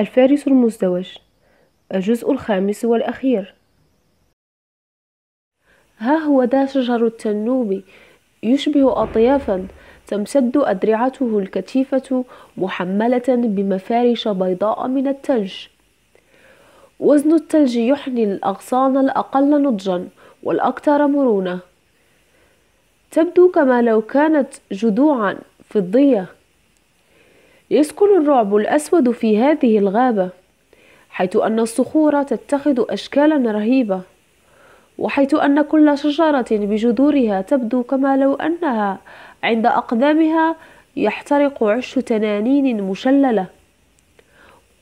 الفارس المزدوج الجزء الخامس والأخير ها هو ذا شجر التنوب يشبه أطيافا تمتد أدرعته الكثيفة محملة بمفارش بيضاء من التلج وزن التلج يحني الأغصان الأقل نضجا والأكثر مرونة تبدو كما لو كانت جذوعا فضية يسكن الرعب الأسود في هذه الغابة حيث أن الصخور تتخذ أشكالا رهيبة وحيث أن كل شجرة بجذورها تبدو كما لو أنها عند أقدامها يحترق عش تنانين مشللة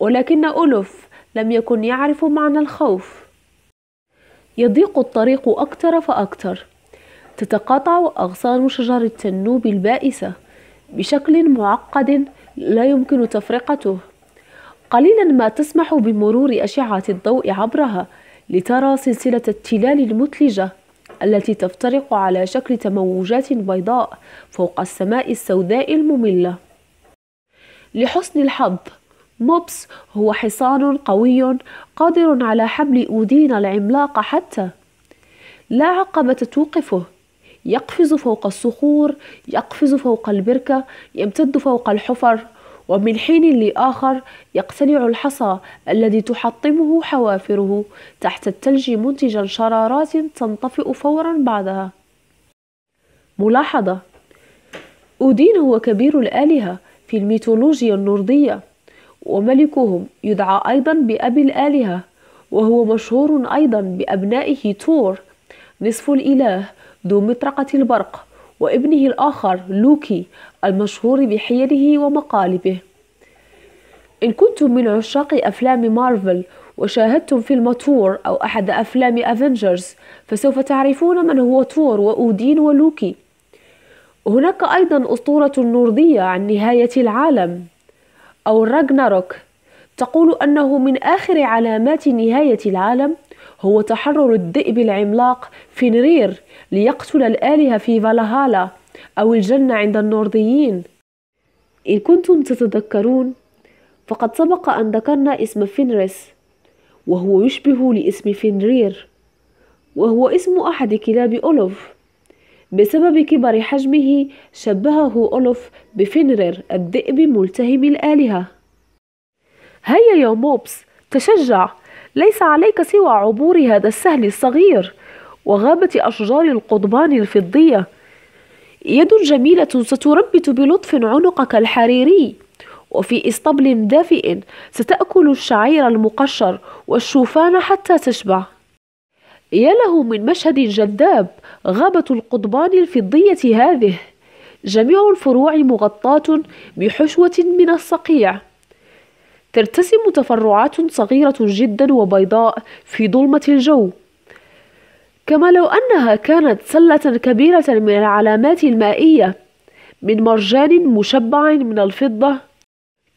ولكن أولف لم يكن يعرف معنى الخوف يضيق الطريق أكثر فأكثر تتقاطع أغصان شجر التنوب البائسة بشكل معقد لا يمكن تفرقته قليلا ما تسمح بمرور أشعة الضوء عبرها لترى سلسلة التلال المثلجة التي تفترق على شكل تموجات بيضاء فوق السماء السوداء المملة لحسن الحظ موبس هو حصان قوي قادر على حمل أودين العملاق حتى لا عقبة توقفه يقفز فوق الصخور يقفز فوق البركة يمتد فوق الحفر ومن حين لآخر يقتلع الحصى الذي تحطمه حوافره تحت الثلج منتجا شرارات تنطفئ فورا بعدها ملاحظة أودين هو كبير الآلهة في الميثولوجيا النوردية وملكهم يدعى أيضا بأبي الآلهة وهو مشهور أيضا بأبنائه تور نصف الإله ذو مطرقة البرق وابنه الآخر لوكي المشهور بحيله ومقالبه إن كنتم من عشاق أفلام مارفل وشاهدتم فيلم تور أو أحد أفلام أفنجرز فسوف تعرفون من هو تور وأودين ولوكي هناك أيضا أسطورة نورضية عن نهاية العالم أو الراجناروك تقول أنه من آخر علامات نهاية العالم هو تحرر الذئب العملاق فينرير ليقتل الآلهة في فالهالا أو الجنة عند النورديين إن كنتم تتذكرون فقد سبق أن ذكرنا اسم فينرس وهو يشبه لاسم فينرير وهو اسم أحد كلاب أولوف بسبب كبر حجمه شبهه أولوف بفينرير الذئب ملتهم الآلهة هيا يا موبس تشجع ليس عليك سوى عبور هذا السهل الصغير وغابة أشجار القضبان الفضية يد جميلة ستربت بلطف عنقك الحريري وفي إسطبل دافئ ستأكل الشعير المقشر والشوفان حتى تشبع يا له من مشهد جذاب غابة القضبان الفضية هذه جميع الفروع مغطاة بحشوة من الصقيع ترتسم تفرعات صغيرة جدا وبيضاء في ظلمة الجو كما لو أنها كانت سلة كبيرة من العلامات المائية من مرجان مشبع من الفضة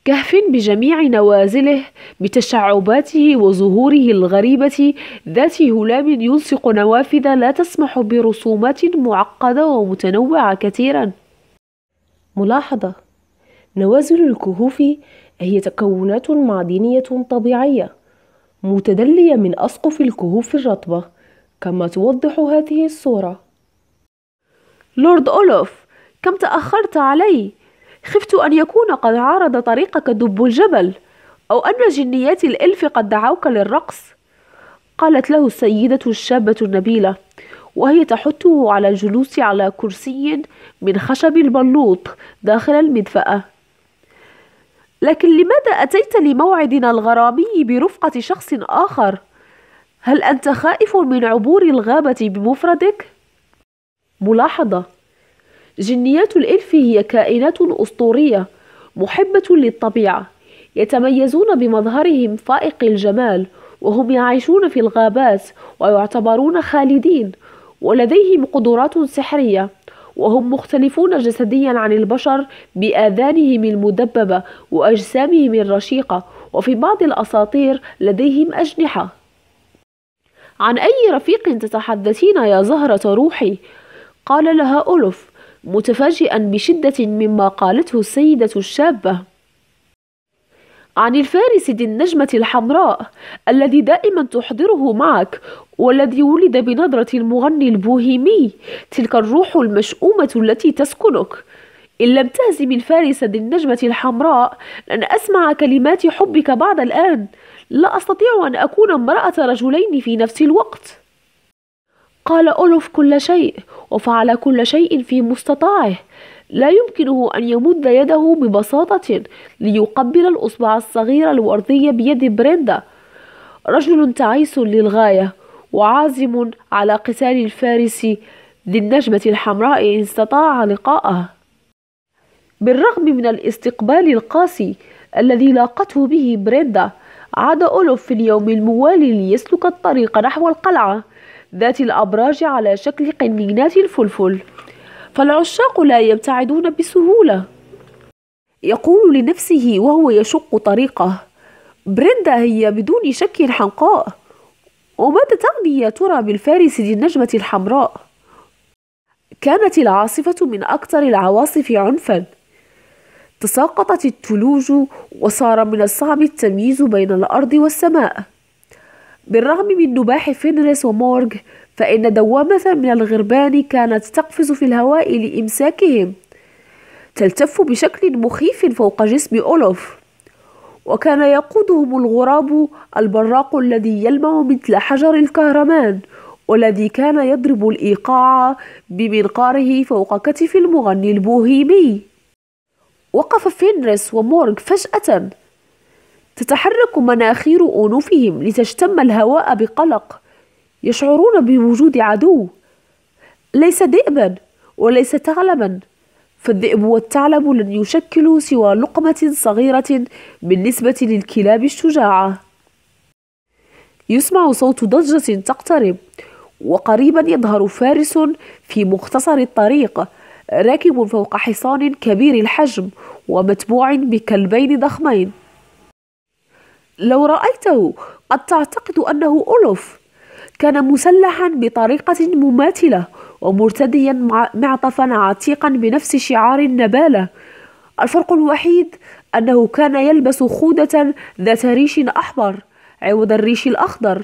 كهف بجميع نوازله بتشعباته وزهوره الغريبة ذات هلام يلصق نوافذ لا تسمح برسومات معقدة ومتنوعة كثيرا ملاحظة نوازل الكهوف هي تكونات معدنية طبيعية متدلية من أسقف الكهوف الرطبة كما توضح هذه الصورة لورد أولوف كم تأخرت علي خفت أن يكون قد عارض طريقك دب الجبل أو أن جنيات الإلف قد دعوك للرقص قالت له السيدة الشابة النبيلة وهي تحثه على الجلوس على كرسي من خشب البلوط داخل المدفأة لكن لماذا أتيت لموعدنا الغرامي برفقة شخص آخر؟ هل أنت خائف من عبور الغابة بمفردك؟ ملاحظة جنيات الإلف هي كائنات أسطورية محبة للطبيعة يتميزون بمظهرهم فائق الجمال وهم يعيشون في الغابات ويعتبرون خالدين ولديهم قدرات سحريه وهم مختلفون جسديا عن البشر بآذانهم المدببة وأجسامهم الرشيقة وفي بعض الأساطير لديهم أجنحة عن أي رفيق تتحدثين يا زهرة روحي؟ قال لها أولف متفاجئا بشدة مما قالته السيدة الشابة عن الفارس ذي النجمة الحمراء الذي دائما تحضره معك والذي ولد بنظرة المغني البوهيمي تلك الروح المشؤومة التي تسكنك إن لم تهزم الفارس ذي النجمة الحمراء لن أسمع كلمات حبك بعد الآن لا أستطيع أن أكون امرأة رجلين في نفس الوقت قال أولف كل شيء وفعل كل شيء في مستطاعه لا يمكنه أن يمد يده ببساطة ليقبل الأصبع الصغير الورضي بيد بريندا رجل تعيس للغاية وعازم على قتال الفارس ذي النجمة الحمراء إن استطاع لقاءه بالرغم من الاستقبال القاسي الذي لاقته به بريندا عاد أولوف في اليوم الموالي ليسلك الطريق نحو القلعة ذات الأبراج على شكل قنينات الفلفل فالعشاق لا يبتعدون بسهولة يقول لنفسه وهو يشق طريقه بريندا هي بدون شك حنقاء وماذا تغني يا ترى بالفارس للنجمة الحمراء؟ كانت العاصفة من أكثر العواصف عنفا تساقطت الثلوج وصار من الصعب التمييز بين الأرض والسماء بالرغم من نباح فينريس ومورغ فإن دوامة من الغربان كانت تقفز في الهواء لإمساكهم تلتف بشكل مخيف فوق جسم أولوف وكان يقودهم الغراب البراق الذي يلمع مثل حجر الكهرمان والذي كان يضرب الإيقاع بمنقاره فوق كتف المغني البوهيمي وقف فينريس ومورغ فجأة تتحرك مناخير أنوفهم لتشتم الهواء بقلق يشعرون بوجود عدو ليس ذئبا وليس ثعلبا فالذئب والثعلب لن يشكلوا سوى لقمة صغيرة بالنسبة للكلاب الشجاعة يسمع صوت ضجة تقترب وقريبا يظهر فارس في مختصر الطريق راكب فوق حصان كبير الحجم ومتبوع بكلبين ضخمين لو رأيته قد تعتقد أنه أولوف كان مسلحا بطريقة مماثلة ومرتديا معطفا عتيقا بنفس شعار النبالة الفرق الوحيد أنه كان يلبس خودة ذات ريش أحمر عوض الريش الأخضر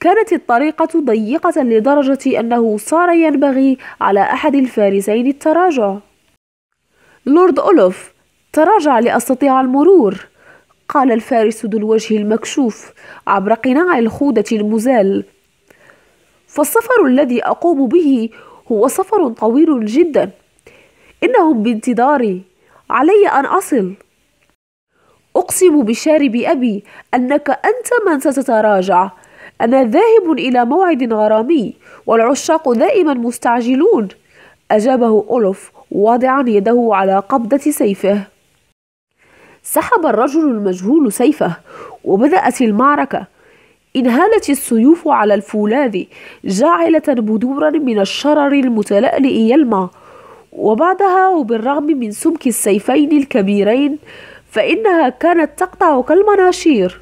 كانت الطريقة ضيقة لدرجة أنه صار ينبغي على أحد الفارسين التراجع لورد أولوف تراجع لأستطيع المرور قال الفارس ذو الوجه المكشوف عبر قناع الخودة المزال فالسفر الذي أقوم به هو سفر طويل جدا إنهم بانتظاري علي أن أصل أقسم بشارب أبي أنك أنت من ستتراجع أنا ذاهب إلى موعد غرامي والعشاق دائما مستعجلون أجابه أولف واضعا يده على قبضة سيفه سحب الرجل المجهول سيفه وبدأت المعركة انهالت السيوف على الفولاذ جاعلة بذورا من الشرر المتلألئ يلمع وبعدها وبالرغم من سمك السيفين الكبيرين فإنها كانت تقطع كالمناشير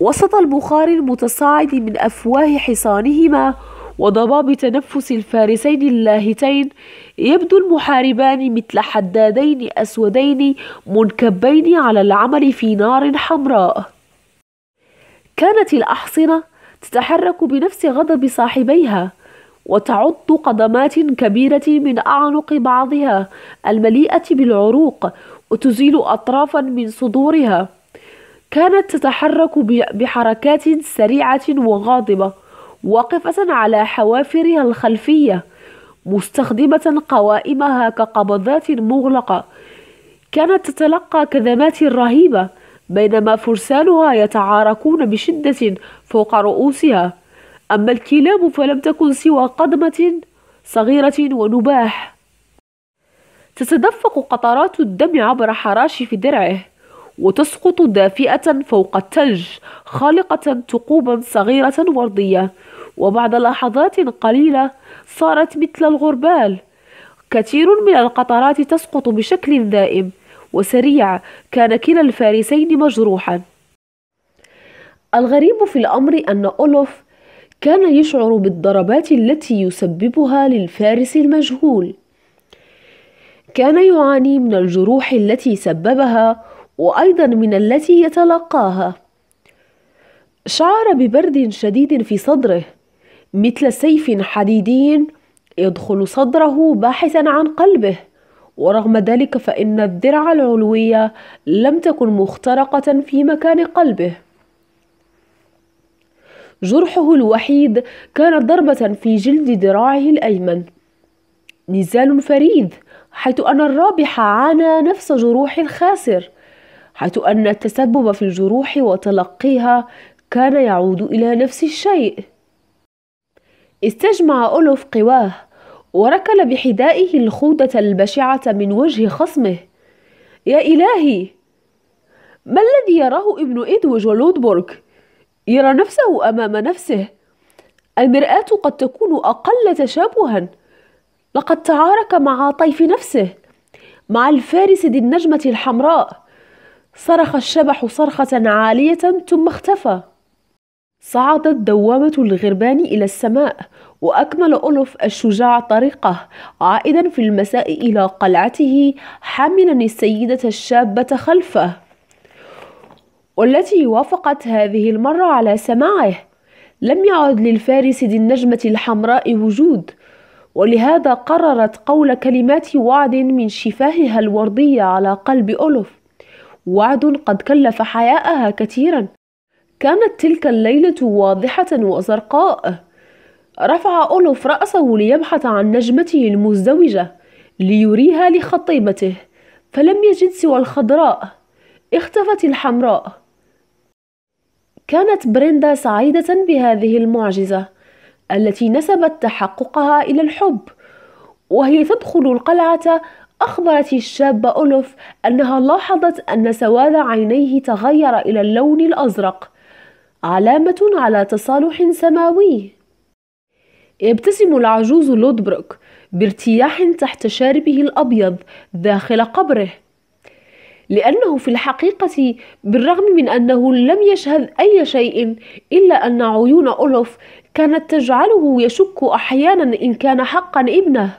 وسط البخار المتصاعد من أفواه حصانهما وضباب تنفس الفارسين اللاهتين يبدو المحاربان مثل حدادين أسودين منكبين على العمل في نار حمراء كانت الأحصنة تتحرك بنفس غضب صاحبيها وتعض قدمات كبيرة من أعنق بعضها المليئة بالعروق وتزيل أطرافا من صدورها كانت تتحرك بحركات سريعة وغاضبة واقفة على حوافرها الخلفية مستخدمة قوائمها كقبضات مغلقة كانت تتلقى كذمات رهيبة بينما فرسانها يتعاركون بشدة فوق رؤوسها أما الكلاب فلم تكن سوى قدمة صغيرة ونباح تتدفق قطرات الدم عبر حراشف درعه وتسقط دافئة فوق التلج خالقة ثقوبا صغيرة وردية وبعد لحظات قليلة صارت مثل الغربال كثير من القطرات تسقط بشكل دائم وسريع كان كلا الفارسين مجروحا الغريب في الأمر أن أولوف كان يشعر بالضربات التي يسببها للفارس المجهول كان يعاني من الجروح التي سببها وأيضا من التي يتلقاها شعر ببرد شديد في صدره مثل سيف حديدي يدخل صدره باحثا عن قلبه ورغم ذلك فإن الذرع العلوية لم تكن مخترقة في مكان قلبه جرحه الوحيد كان ضربة في جلد ذراعه الأيمن نزال فريد حيث أن الرابح عانى نفس جروح الخاسر حيث أن التسبب في الجروح وتلقيها كان يعود إلى نفس الشيء استجمع أولوف قواه وركل بحذائه الخودة البشعة من وجه خصمه يا إلهي ما الذي يراه ابن إدوج ولودبورغ؟ يرى نفسه أمام نفسه المرآة قد تكون أقل تشابها لقد تعارك مع طيف نفسه مع الفارس ذي النجمة الحمراء صرخ الشبح صرخة عالية ثم اختفى صعدت دوامة الغربان إلى السماء وأكمل أولف الشجاع طريقه عائدا في المساء إلى قلعته حاملا السيدة الشابة خلفه والتي وافقت هذه المرة على سماعه لم يعد للفارس ذي النجمة الحمراء وجود ولهذا قررت قول كلمات وعد من شفاهها الوردية على قلب أولف وعد قد كلف حياءها كثيرا كانت تلك الليلة واضحة وزرقاء رفع أولوف رأسه ليبحث عن نجمته المزدوجة ليريها لخطيبته فلم يجد سوى الخضراء اختفت الحمراء كانت بريندا سعيدة بهذه المعجزة التي نسبت تحققها إلى الحب وهي تدخل القلعة أخبرت الشاب أولوف أنها لاحظت أن سواد عينيه تغير إلى اللون الأزرق علامة على تصالح سماوي يبتسم العجوز لودبروك بارتياح تحت شاربه الأبيض داخل قبره لأنه في الحقيقة بالرغم من أنه لم يشهد أي شيء إلا أن عيون أولوف كانت تجعله يشك أحيانا إن كان حقا ابنه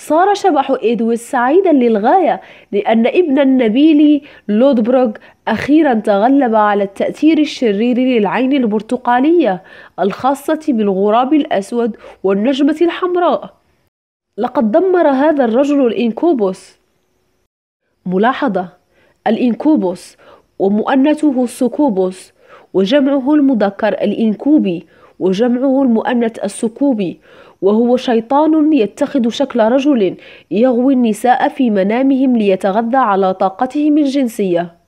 صار شبح إدويس سعيدا للغاية لأن ابن النبيل لودبروغ أخيرا تغلب على التأثير الشرير للعين البرتقالية الخاصة بالغراب الأسود والنجمة الحمراء لقد دمر هذا الرجل الإنكوبوس ملاحظة الإنكوبوس ومؤنته السكوبوس وجمعه المذكر الإنكوبي وجمعه المؤنث السكوبي وهو شيطان يتخذ شكل رجل يغوي النساء في منامهم ليتغذى على طاقتهم الجنسيه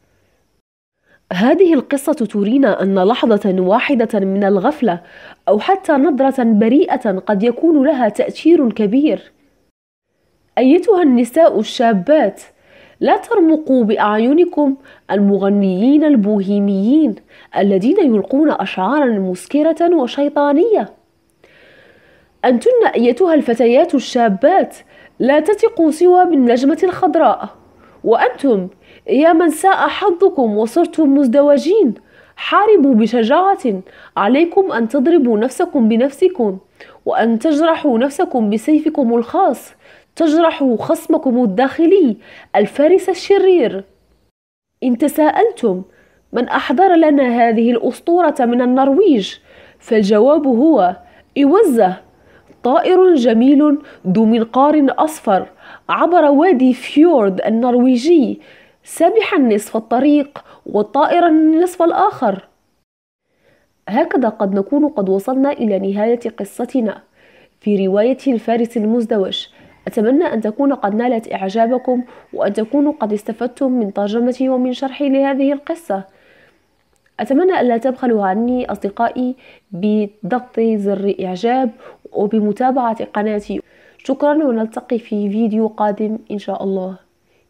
هذه القصة ترينا أن لحظة واحدة من الغفلة أو حتى نظرة بريئة قد يكون لها تأثير كبير. أيتها النساء الشابات، لا ترمقوا بأعينكم المغنيين البوهيميين الذين يلقون أشعارا مسكرة وشيطانية. أنتن أيتها الفتيات الشابات لا تثقوا سوى بالنجمة الخضراء وأنتم يا من ساء حظكم وصرتم مزدوجين حاربوا بشجاعة عليكم أن تضربوا نفسكم بنفسكم وأن تجرحوا نفسكم بسيفكم الخاص تجرحوا خصمكم الداخلي الفارس الشرير إن تساءلتم من أحضر لنا هذه الأسطورة من النرويج فالجواب هو إوزة طائر جميل ذو منقار أصفر عبر وادي فيورد النرويجي سبحا نصف الطريق وطائرا النصف الآخر هكذا قد نكون قد وصلنا إلى نهاية قصتنا في رواية الفارس المزدوج أتمنى أن تكون قد نالت إعجابكم وأن تكونوا قد استفدتم من ترجمتي ومن شرحي لهذه القصة أتمنى ألا تبخلوا عني أصدقائي بضغط زر إعجاب وبمتابعة قناتي شكرا ونلتقي في فيديو قادم إن شاء الله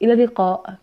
إلى اللقاء